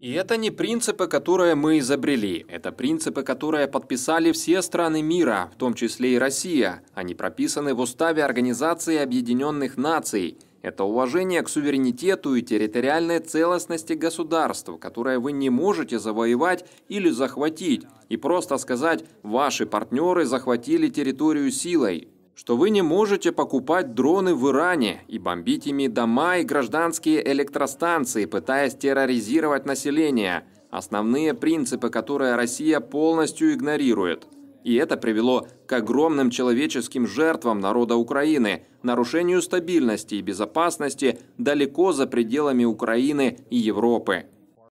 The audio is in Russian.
И это не принципы, которые мы изобрели. Это принципы, которые подписали все страны мира, в том числе и Россия. Они прописаны в Уставе Организации Объединенных Наций. Это уважение к суверенитету и территориальной целостности государств, которое вы не можете завоевать или захватить, и просто сказать «ваши партнеры захватили территорию силой» что вы не можете покупать дроны в Иране и бомбить ими дома и гражданские электростанции, пытаясь терроризировать население, основные принципы, которые Россия полностью игнорирует. И это привело к огромным человеческим жертвам народа Украины, нарушению стабильности и безопасности далеко за пределами Украины и Европы.